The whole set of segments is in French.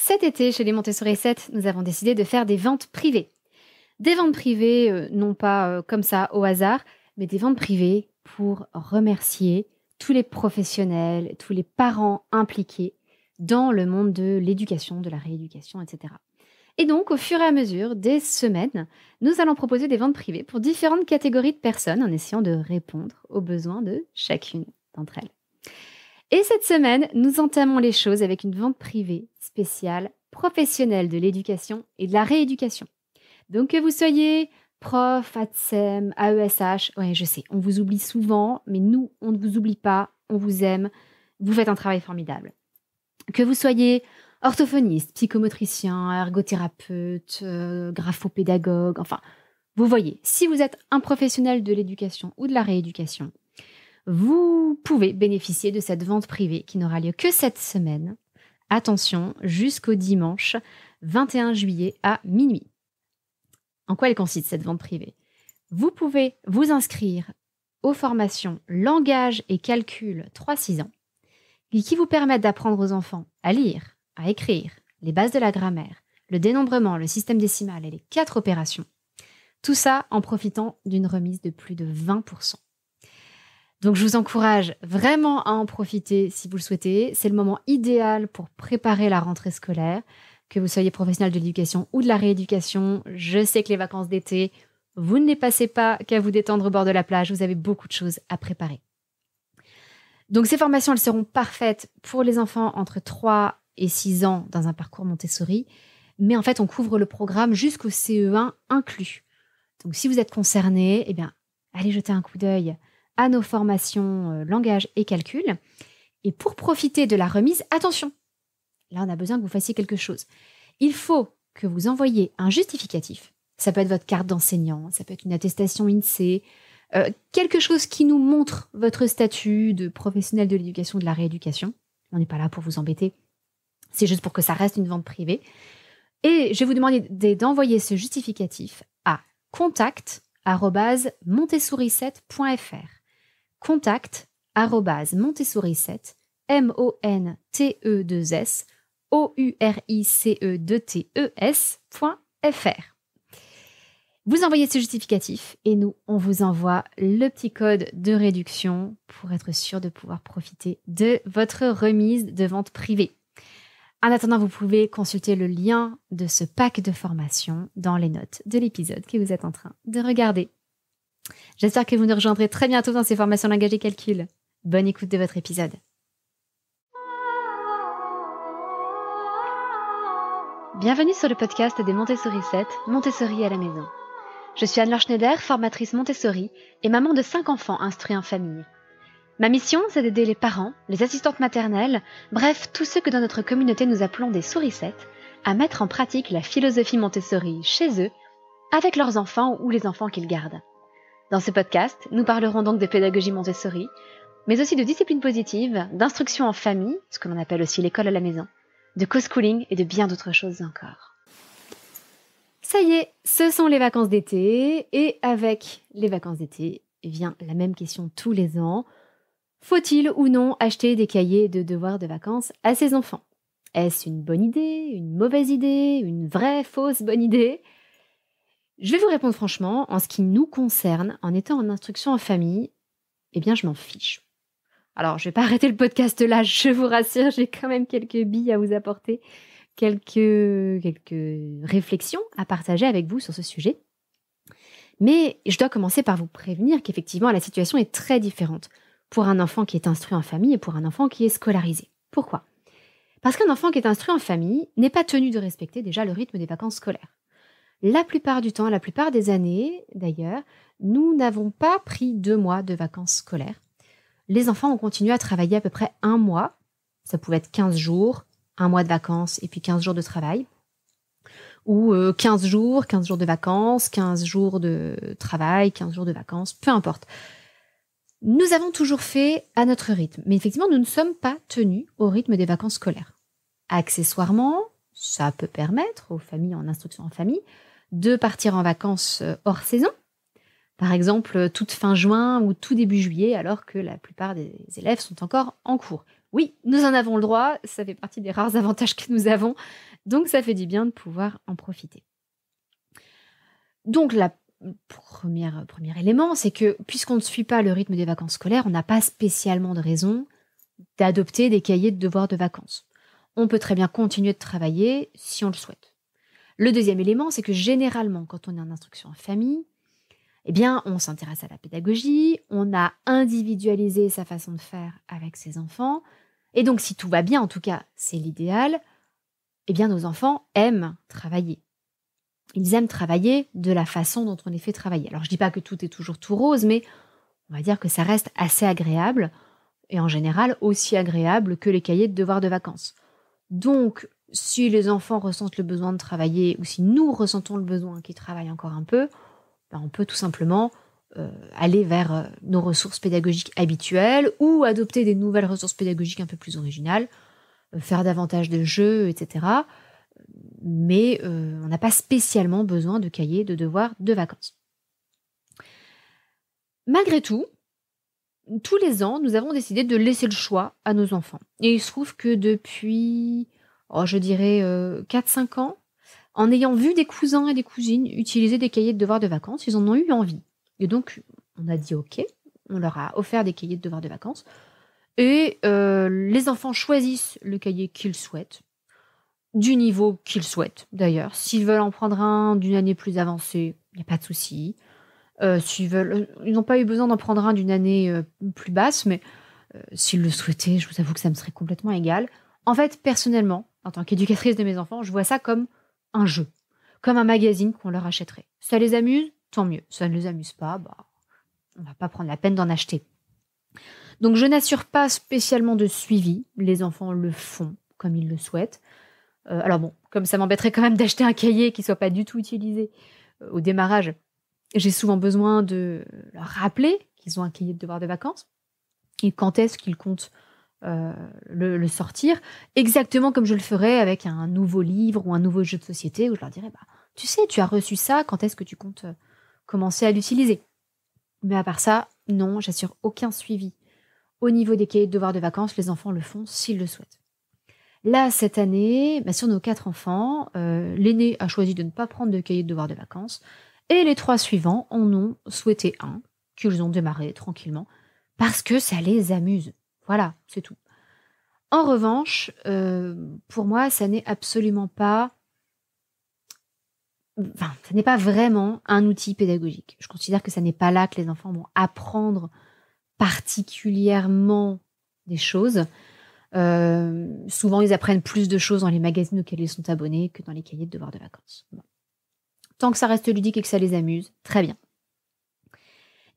Cet été, chez les Montessori 7, nous avons décidé de faire des ventes privées. Des ventes privées, euh, non pas euh, comme ça au hasard, mais des ventes privées pour remercier tous les professionnels, tous les parents impliqués dans le monde de l'éducation, de la rééducation, etc. Et donc, au fur et à mesure des semaines, nous allons proposer des ventes privées pour différentes catégories de personnes en essayant de répondre aux besoins de chacune d'entre elles. Et cette semaine, nous entamons les choses avec une vente privée spéciale professionnelle de l'éducation et de la rééducation. Donc que vous soyez prof, ATSEM, AESH, ouais je sais, on vous oublie souvent, mais nous, on ne vous oublie pas, on vous aime, vous faites un travail formidable. Que vous soyez orthophoniste, psychomotricien, ergothérapeute, euh, graphopédagogue, enfin, vous voyez, si vous êtes un professionnel de l'éducation ou de la rééducation, vous pouvez bénéficier de cette vente privée qui n'aura lieu que cette semaine. Attention, jusqu'au dimanche 21 juillet à minuit. En quoi elle consiste cette vente privée Vous pouvez vous inscrire aux formations Langage et Calcul 3-6 ans, qui vous permettent d'apprendre aux enfants à lire, à écrire, les bases de la grammaire, le dénombrement, le système décimal et les quatre opérations. Tout ça en profitant d'une remise de plus de 20%. Donc je vous encourage vraiment à en profiter si vous le souhaitez. C'est le moment idéal pour préparer la rentrée scolaire, que vous soyez professionnel de l'éducation ou de la rééducation. Je sais que les vacances d'été, vous ne les passez pas qu'à vous détendre au bord de la plage, vous avez beaucoup de choses à préparer. Donc ces formations, elles seront parfaites pour les enfants entre 3 et 6 ans dans un parcours Montessori, mais en fait on couvre le programme jusqu'au CE1 inclus. Donc si vous êtes concerné, eh bien allez jeter un coup d'œil à nos formations euh, langage et calcul. Et pour profiter de la remise, attention, là on a besoin que vous fassiez quelque chose. Il faut que vous envoyiez un justificatif. Ça peut être votre carte d'enseignant, ça peut être une attestation INSEE, euh, quelque chose qui nous montre votre statut de professionnel de l'éducation, de la rééducation. On n'est pas là pour vous embêter. C'est juste pour que ça reste une vente privée. Et je vais vous demander d'envoyer ce justificatif à contact 7fr contact montessori7 m o n t e 2 s o u r i c e 2 t e fr. Vous envoyez ce justificatif et nous, on vous envoie le petit code de réduction pour être sûr de pouvoir profiter de votre remise de vente privée. En attendant, vous pouvez consulter le lien de ce pack de formation dans les notes de l'épisode que vous êtes en train de regarder. J'espère que vous nous rejoindrez très bientôt dans ces formations langage et calcul. Bonne écoute de votre épisode. Bienvenue sur le podcast des Montessori 7, Montessori à la maison. Je suis Anne-Laure Schneider, formatrice Montessori et maman de 5 enfants instruits en famille. Ma mission, c'est d'aider les parents, les assistantes maternelles, bref, tous ceux que dans notre communauté nous appelons des 7, à mettre en pratique la philosophie Montessori chez eux, avec leurs enfants ou les enfants qu'ils gardent. Dans ce podcast, nous parlerons donc de pédagogie Montessori, mais aussi de discipline positive, d'instruction en famille, ce que l'on appelle aussi l'école à la maison, de co-schooling et de bien d'autres choses encore. Ça y est, ce sont les vacances d'été, et avec les vacances d'été vient eh la même question tous les ans. Faut-il ou non acheter des cahiers de devoirs de vacances à ses enfants Est-ce une bonne idée, une mauvaise idée, une vraie fausse bonne idée je vais vous répondre franchement, en ce qui nous concerne, en étant en instruction en famille, eh bien, je m'en fiche. Alors, je vais pas arrêter le podcast là, je vous rassure, j'ai quand même quelques billes à vous apporter, quelques, quelques réflexions à partager avec vous sur ce sujet. Mais je dois commencer par vous prévenir qu'effectivement, la situation est très différente pour un enfant qui est instruit en famille et pour un enfant qui est scolarisé. Pourquoi Parce qu'un enfant qui est instruit en famille n'est pas tenu de respecter déjà le rythme des vacances scolaires. La plupart du temps, la plupart des années d'ailleurs, nous n'avons pas pris deux mois de vacances scolaires. Les enfants ont continué à travailler à peu près un mois. Ça pouvait être 15 jours, un mois de vacances et puis 15 jours de travail. Ou 15 euh, jours, 15 jours de vacances, 15 jours de travail, 15 jours de vacances, peu importe. Nous avons toujours fait à notre rythme, mais effectivement, nous ne sommes pas tenus au rythme des vacances scolaires. Accessoirement, ça peut permettre aux familles en instruction en famille de partir en vacances euh, hors saison, par exemple euh, toute fin juin ou tout début juillet, alors que la plupart des élèves sont encore en cours. Oui, nous en avons le droit, ça fait partie des rares avantages que nous avons, donc ça fait du bien de pouvoir en profiter. Donc la première, premier élément, c'est que puisqu'on ne suit pas le rythme des vacances scolaires, on n'a pas spécialement de raison d'adopter des cahiers de devoirs de vacances. On peut très bien continuer de travailler si on le souhaite. Le deuxième élément, c'est que généralement, quand on est en instruction en famille, eh bien, on s'intéresse à la pédagogie, on a individualisé sa façon de faire avec ses enfants, et donc si tout va bien, en tout cas, c'est l'idéal, eh bien, nos enfants aiment travailler. Ils aiment travailler de la façon dont on est fait travailler. Alors, je ne dis pas que tout est toujours tout rose, mais on va dire que ça reste assez agréable, et en général aussi agréable que les cahiers de devoirs de vacances. Donc, si les enfants ressentent le besoin de travailler ou si nous ressentons le besoin qu'ils travaillent encore un peu, ben, on peut tout simplement euh, aller vers euh, nos ressources pédagogiques habituelles ou adopter des nouvelles ressources pédagogiques un peu plus originales, euh, faire davantage de jeux, etc. Mais on n'a pas spécialement besoin de cahiers, de devoirs, de vacances. Malgré tout, tous les ans, nous avons décidé de laisser le choix à nos enfants. Et il se trouve que depuis Oh, je dirais, 4-5 euh, ans, en ayant vu des cousins et des cousines utiliser des cahiers de devoirs de vacances, ils en ont eu envie. Et donc, on a dit OK, on leur a offert des cahiers de devoirs de vacances. Et euh, les enfants choisissent le cahier qu'ils souhaitent, du niveau qu'ils souhaitent d'ailleurs. S'ils veulent en prendre un d'une année plus avancée, il n'y a pas de souci. Euh, veulent, ils n'ont pas eu besoin d'en prendre un d'une année plus basse, mais s'ils le souhaitaient, je vous avoue que ça me serait complètement égal. En fait, personnellement, en tant qu'éducatrice de mes enfants, je vois ça comme un jeu, comme un magazine qu'on leur achèterait. Ça les amuse, tant mieux. Ça ne les amuse pas, bah, on va pas prendre la peine d'en acheter. Donc je n'assure pas spécialement de suivi. Les enfants le font comme ils le souhaitent. Euh, alors bon, comme ça m'embêterait quand même d'acheter un cahier qui ne soit pas du tout utilisé euh, au démarrage, j'ai souvent besoin de leur rappeler qu'ils ont un cahier de devoirs de vacances et quand est-ce qu'ils comptent euh, le, sortir, exactement comme je le ferais avec un nouveau livre ou un nouveau jeu de société, où je leur dirais, bah, tu sais, tu as reçu ça, quand est-ce que tu comptes euh, commencer à l'utiliser Mais à part ça, non, j'assure aucun suivi. Au niveau des cahiers de devoirs de vacances, les enfants le font s'ils le souhaitent. Là, cette année, bah, sur nos quatre enfants, euh, l'aîné a choisi de ne pas prendre de cahier de devoirs de vacances, et les trois suivants en ont souhaité un, qu'ils ont démarré tranquillement, parce que ça les amuse. Voilà, c'est tout. En revanche, euh, pour moi, ça n'est absolument pas. Enfin, ça n'est pas vraiment un outil pédagogique. Je considère que ça n'est pas là que les enfants vont apprendre particulièrement des choses. Euh, souvent, ils apprennent plus de choses dans les magazines auxquels ils sont abonnés que dans les cahiers de devoirs de vacances. Tant que ça reste ludique et que ça les amuse, très bien.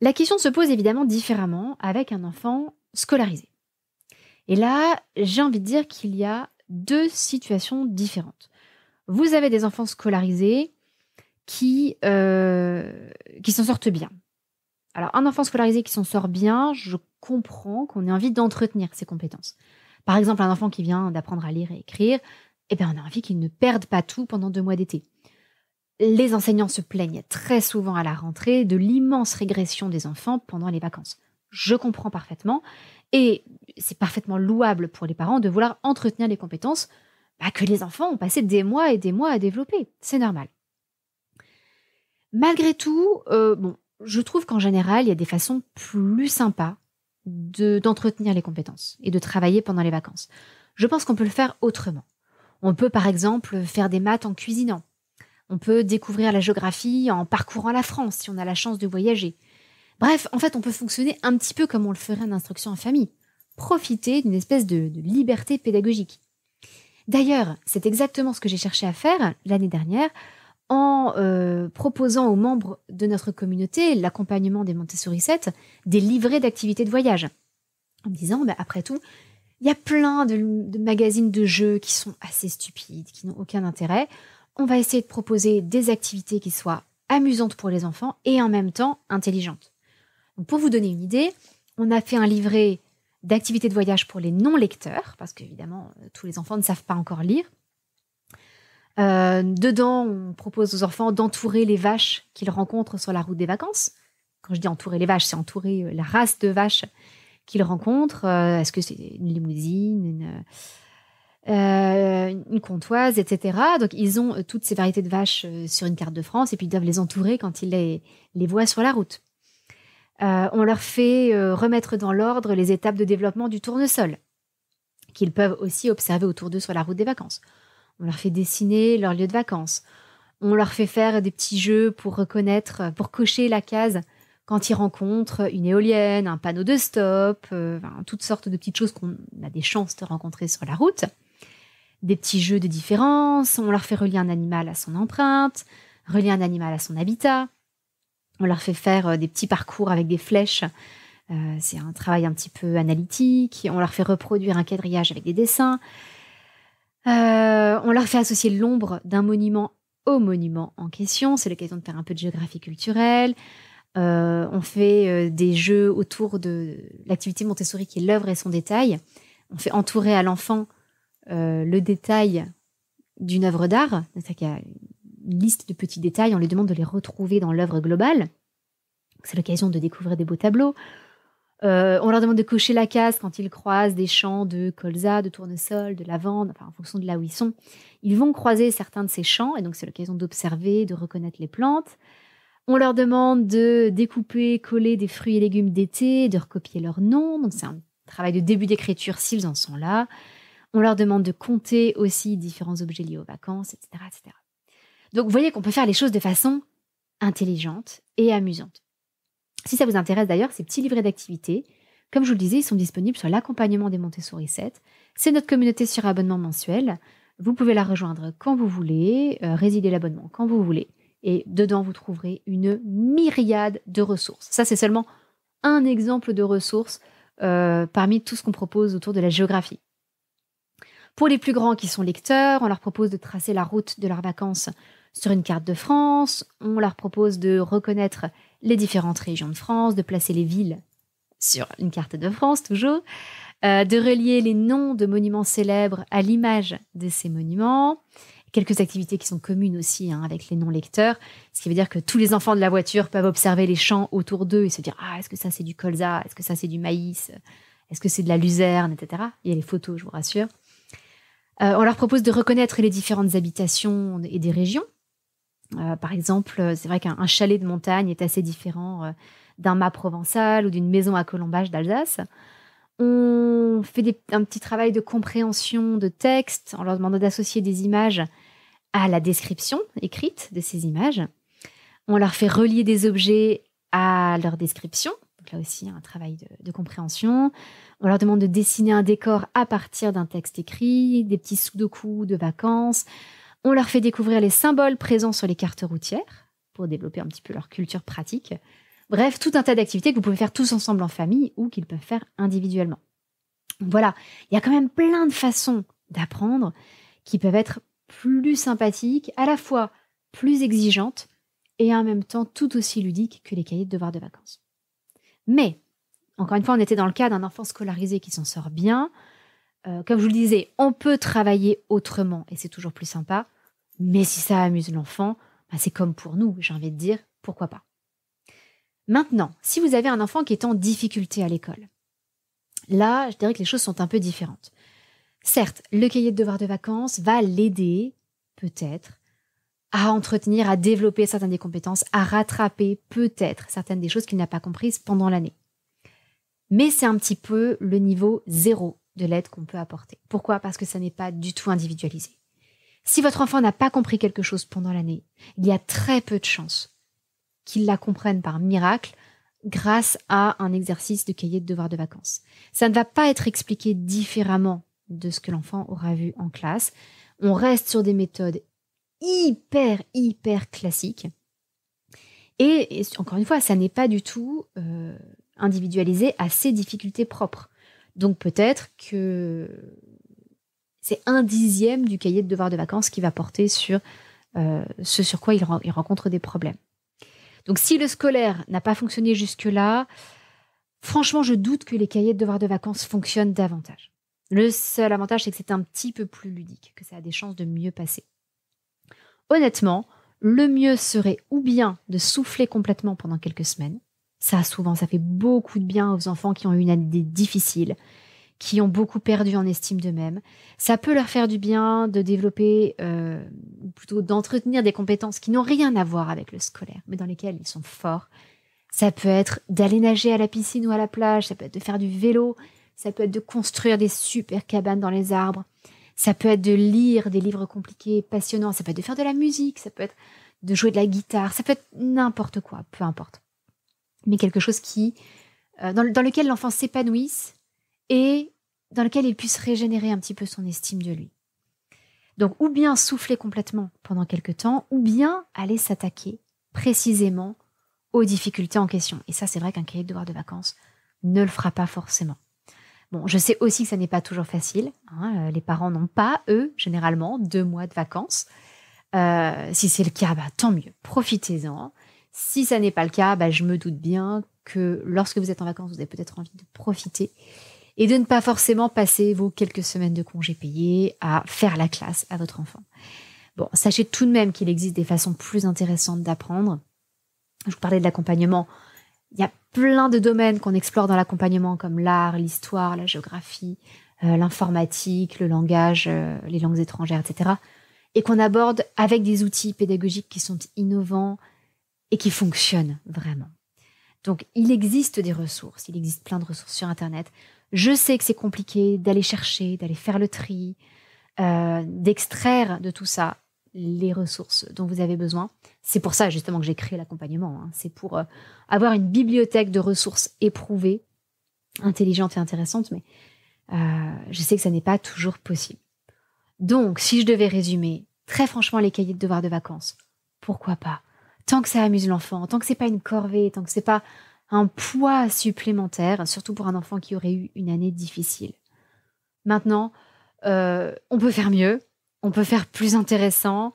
La question se pose évidemment différemment avec un enfant scolarisé. Et là, j'ai envie de dire qu'il y a deux situations différentes. Vous avez des enfants scolarisés qui, euh, qui s'en sortent bien. Alors, un enfant scolarisé qui s'en sort bien, je comprends qu'on ait envie d'entretenir ses compétences. Par exemple, un enfant qui vient d'apprendre à lire et écrire, eh bien, on a envie qu'il ne perde pas tout pendant deux mois d'été. Les enseignants se plaignent très souvent à la rentrée de l'immense régression des enfants pendant les vacances. Je comprends parfaitement, et c'est parfaitement louable pour les parents de vouloir entretenir les compétences bah, que les enfants ont passé des mois et des mois à développer. C'est normal. Malgré tout, euh, bon, je trouve qu'en général, il y a des façons plus sympas d'entretenir les compétences et de travailler pendant les vacances. Je pense qu'on peut le faire autrement. On peut par exemple faire des maths en cuisinant. On peut découvrir la géographie en parcourant la France si on a la chance de voyager. Bref, en fait, on peut fonctionner un petit peu comme on le ferait en instruction en famille. Profiter d'une espèce de, liberté pédagogique. D'ailleurs, c'est exactement ce que j'ai cherché à faire l'année dernière en euh, proposant aux membres de notre communauté l'accompagnement des Montessori 7, des livrets d'activités de voyage. En me disant, bah, après tout, il y a plein de, magazines de jeux qui sont assez stupides, qui n'ont aucun intérêt. On va essayer de proposer des activités qui soient amusantes pour les enfants et en même temps intelligentes. Pour vous donner une idée, on a fait un livret d'activités de voyage pour les non-lecteurs, parce qu'évidemment, euh, tous les enfants ne savent pas encore lire. Euh, dedans, on propose aux enfants d'entourer les vaches qu'ils rencontrent sur la route des vacances. Quand je dis entourer les vaches, c'est entourer euh, la race de vaches qu'ils rencontrent. Est-ce que c'est une limousine, une, euh, comtoise, etc. Donc, ils ont toutes ces variétés de vaches sur une carte de France et puis ils doivent les entourer quand ils les voient sur la route. Euh, on leur fait euh, remettre dans l'ordre les étapes de développement du tournesol, qu'ils peuvent aussi observer autour d'eux sur la route des vacances. On leur fait dessiner leur lieu de vacances. On leur fait faire des petits jeux pour reconnaître, euh, pour cocher la case quand ils rencontrent une éolienne, un panneau de stop, toutes sortes de petites choses qu'on a des chances de rencontrer sur la route. Des petits jeux de différence, on leur fait relier un animal à son empreinte, relier un animal à son habitat. On leur fait faire euh, des petits parcours avec des flèches. Euh, c'est un travail un petit peu analytique. On leur fait reproduire un quadrillage avec des dessins. Euh, on leur fait associer l'ombre d'un monument au monument en question. C'est l'occasion de faire un peu de géographie culturelle. on fait des jeux autour de l'activité Montessori qui est l'œuvre et son détail. On fait entourer à l'enfant le détail d'une œuvre d'art, cest liste de petits détails, on lui demande de les retrouver dans l'œuvre globale. C'est l'occasion de découvrir des beaux tableaux. Euh, on leur demande de cocher la case quand ils croisent des champs de colza, de tournesol, de lavande, en fonction de là où ils sont. Ils vont croiser certains de ces champs, et donc c'est l'occasion d'observer, de reconnaître les plantes. On leur demande de découper, coller des fruits et légumes d'été, de recopier leurs noms, donc c'est un travail de début d'écriture s'ils en sont là. On leur demande de compter aussi différents objets liés aux vacances, etc. etc. Donc vous voyez qu'on peut faire les choses de façon intelligente et amusante. Si ça vous intéresse d'ailleurs, ces petits livrets d'activités, comme je vous le disais, ils sont disponibles sur l'accompagnement des Montessori 7. C'est notre communauté sur abonnement mensuel. Vous pouvez la rejoindre quand vous voulez, euh, résider l'abonnement quand vous voulez. Et dedans, vous trouverez une myriade de ressources. Ça, c'est seulement un exemple de ressources euh, parmi tout ce qu'on propose autour de la géographie. Pour les plus grands qui sont lecteurs, on leur propose de tracer la route de leurs vacances sur une carte de France, on leur propose de reconnaître les différentes régions de France, de placer les villes sur une carte de France toujours, euh, de relier les noms de monuments célèbres à l'image de ces monuments, quelques activités qui sont communes aussi hein, avec les non-lecteurs, ce qui veut dire que tous les enfants de la voiture peuvent observer les champs autour d'eux et se dire Ah, est-ce que ça c'est du colza Est-ce que ça c'est du maïs Est-ce que c'est de la luzerne etc. Il y a les photos, je vous rassure. Euh, on leur propose de reconnaître les différentes habitations et des régions, euh, par exemple, euh, c'est vrai qu'un chalet de montagne est assez différent euh, d'un mât provençal ou d'une maison à colombage d'Alsace. On fait un petit travail de compréhension de texte en leur demandant d'associer des images à la description écrite de ces images. On leur fait relier des objets à leur description. là aussi, un travail de, compréhension. On leur demande de dessiner un décor à partir d'un texte écrit, des petits sous-de-coups de vacances. On leur fait découvrir les symboles présents sur les cartes routières pour développer un petit peu leur culture pratique. Bref, tout un tas d'activités que vous pouvez faire tous ensemble en famille ou qu'ils peuvent faire individuellement. Voilà, il y a quand même plein de façons d'apprendre qui peuvent être plus sympathiques, à la fois plus exigeantes et en même temps tout aussi ludiques que les cahiers de devoirs de vacances. Mais, encore une fois, on était dans le cas d'un enfant scolarisé qui s'en sort bien, euh, comme je vous le disais, on peut travailler autrement et c'est toujours plus sympa. Mais si ça amuse l'enfant, bah, c'est comme pour nous, j'ai envie de dire, pourquoi pas. Maintenant, si vous avez un enfant qui est en difficulté à l'école, là, je dirais que les choses sont un peu différentes. Certes, le cahier de devoirs de vacances va l'aider, peut-être, à entretenir, à développer certaines des compétences, à rattraper peut-être certaines des choses qu'il n'a pas comprises pendant l'année. Mais c'est un petit peu le niveau zéro de l'aide qu'on peut apporter. Pourquoi Parce que ça n'est pas du tout individualisé. Si votre enfant n'a pas compris quelque chose pendant l'année, il y a très peu de chances qu'il la comprenne par miracle grâce à un exercice de cahier de devoir de vacances. Ça ne va pas être expliqué différemment de ce que l'enfant aura vu en classe. On reste sur des méthodes hyper, hyper classiques. Et, encore une fois, ça n'est pas du tout euh, individualisé à ses difficultés propres. Donc peut-être que c'est un dixième du cahier de devoirs de vacances qui va porter sur euh, ce sur quoi il, il, rencontre des problèmes. Donc si le scolaire n'a pas fonctionné jusque-là, franchement, je doute que les cahiers de devoirs de vacances fonctionnent davantage. Le seul avantage, c'est que c'est un petit peu plus ludique, que ça a des chances de mieux passer. Honnêtement, le mieux serait ou bien de souffler complètement pendant quelques semaines, ça, souvent, ça fait beaucoup de bien aux enfants qui ont eu une année difficile, qui ont beaucoup perdu en estime d'eux-mêmes. Ça peut leur faire du bien de développer, euh, plutôt d'entretenir des compétences qui n'ont rien à voir avec le scolaire, mais dans lesquelles ils sont forts. Ça peut être d'aller nager à la piscine ou à la plage, ça peut être de faire du vélo, ça peut être de construire des super cabanes dans les arbres, ça peut être de lire des livres compliqués, passionnants, ça peut être de faire de la musique, ça peut être de jouer de la guitare, ça peut être n'importe quoi, peu importe mais quelque chose qui, euh, dans, lequel l'enfant s'épanouisse et dans lequel il puisse régénérer un petit peu son estime de lui. Donc, ou bien souffler complètement pendant quelque temps, ou bien aller s'attaquer précisément aux difficultés en question. Et ça, c'est vrai qu'un cahier de devoirs de vacances ne le fera pas forcément. Bon, je sais aussi que ça n'est pas toujours facile. Hein, euh, les parents n'ont pas, eux, généralement, deux mois de vacances. Euh, si c'est le cas, bah, tant mieux, profitez-en. Si ça n'est pas le cas, bah, je me doute bien que lorsque vous êtes en vacances, vous avez peut-être envie de profiter et de ne pas forcément passer vos quelques semaines de congés payés à faire la classe à votre enfant. Bon, sachez tout de même qu'il existe des façons plus intéressantes d'apprendre. Je vous parlais de l'accompagnement. Il y a plein de domaines qu'on explore dans l'accompagnement, comme l'art, l'histoire, la géographie, euh, l'informatique, le langage, euh, les langues étrangères, etc. Et qu'on aborde avec des outils pédagogiques qui sont innovants, et qui fonctionne vraiment. Donc, il existe des ressources, il existe plein de ressources sur Internet. Je sais que c'est compliqué d'aller chercher, d'aller faire le tri, euh, d'extraire de tout ça les ressources dont vous avez besoin. C'est pour ça justement que j'ai créé l'accompagnement. Hein. C'est pour euh, avoir une bibliothèque de ressources éprouvées, intelligentes et intéressantes, mais euh, je sais que ça n'est pas toujours possible. Donc, si je devais résumer, très franchement, les cahiers de devoirs de vacances, pourquoi pas tant que ça amuse l'enfant, tant que c'est pas une corvée, tant que c'est pas un poids supplémentaire, surtout pour un enfant qui aurait eu une année difficile. Maintenant, euh, on peut faire mieux, on peut faire plus intéressant.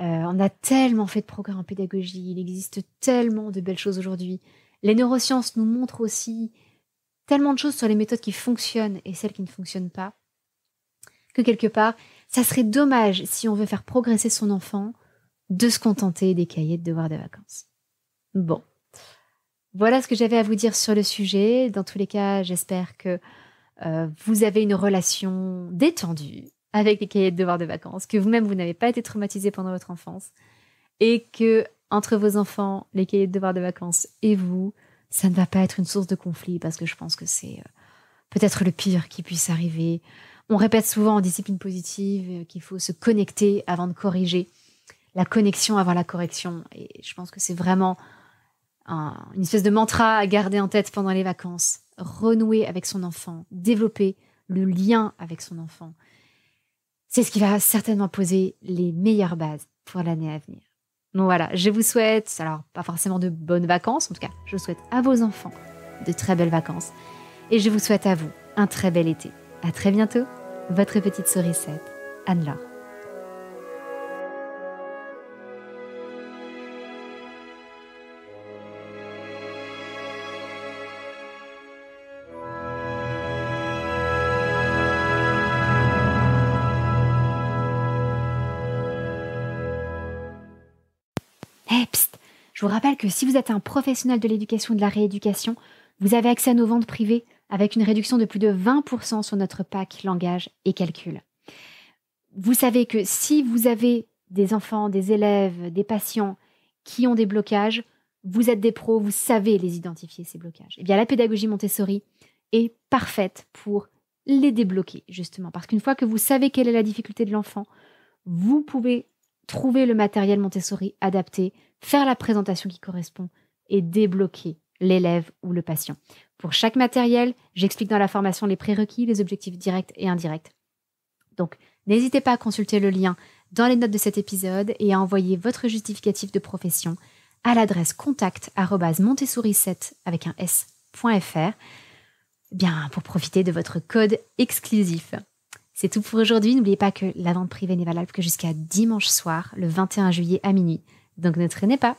Euh, on a tellement fait de progrès en pédagogie, il existe tellement de belles choses aujourd'hui. Les neurosciences nous montrent aussi tellement de choses sur les méthodes qui fonctionnent et celles qui ne fonctionnent pas, que quelque part, ça serait dommage si on veut faire progresser son enfant de se contenter des cahiers de devoirs de vacances. Bon. Voilà ce que j'avais à vous dire sur le sujet. Dans tous les cas, j'espère que euh, vous avez une relation détendue avec les cahiers de devoirs de vacances, que vous-même vous, n'avez pas été traumatisé pendant votre enfance et que entre vos enfants, les cahiers de devoirs de vacances et vous, ça ne va pas être une source de conflit parce que je pense que c'est euh, peut-être le pire qui puisse arriver. On répète souvent en discipline positive euh, qu'il faut se connecter avant de corriger la connexion avoir la correction. Et je pense que c'est vraiment une espèce de mantra à garder en tête pendant les vacances. Renouer avec son enfant, développer le lien avec son enfant. C'est ce qui va certainement poser les meilleures bases pour l'année à venir. Donc voilà, je vous souhaite, alors pas forcément de bonnes vacances, en tout cas, je souhaite à vos enfants de très belles vacances. Et je vous souhaite à vous un très bel été. À très bientôt, votre petite sourisette, Anne-Laure. Eh, je vous rappelle que si vous êtes un professionnel de l'éducation ou de la rééducation, vous avez accès à nos ventes privées avec une réduction de plus de 20% sur notre pack langage et calcul. Vous savez que si vous avez des enfants, des élèves, des patients qui ont des blocages, vous êtes des pros, vous savez les identifier, ces blocages. Eh bien, la pédagogie Montessori est parfaite pour les débloquer, justement. Parce qu'une fois que vous savez quelle est la difficulté de l'enfant, vous pouvez trouver le matériel Montessori adapté, faire la présentation qui correspond et débloquer l'élève ou le patient. Pour chaque matériel, j'explique dans la formation les prérequis, les objectifs directs et indirects. Donc, n'hésitez pas à consulter le lien dans les notes de cet épisode et à envoyer votre justificatif de profession à l'adresse contact@montessori7 avec un s.fr bien pour profiter de votre code exclusif. C'est tout pour aujourd'hui. N'oubliez pas que la vente privée n'est valable que jusqu'à dimanche soir, le 21 juillet à minuit. Donc ne traînez pas.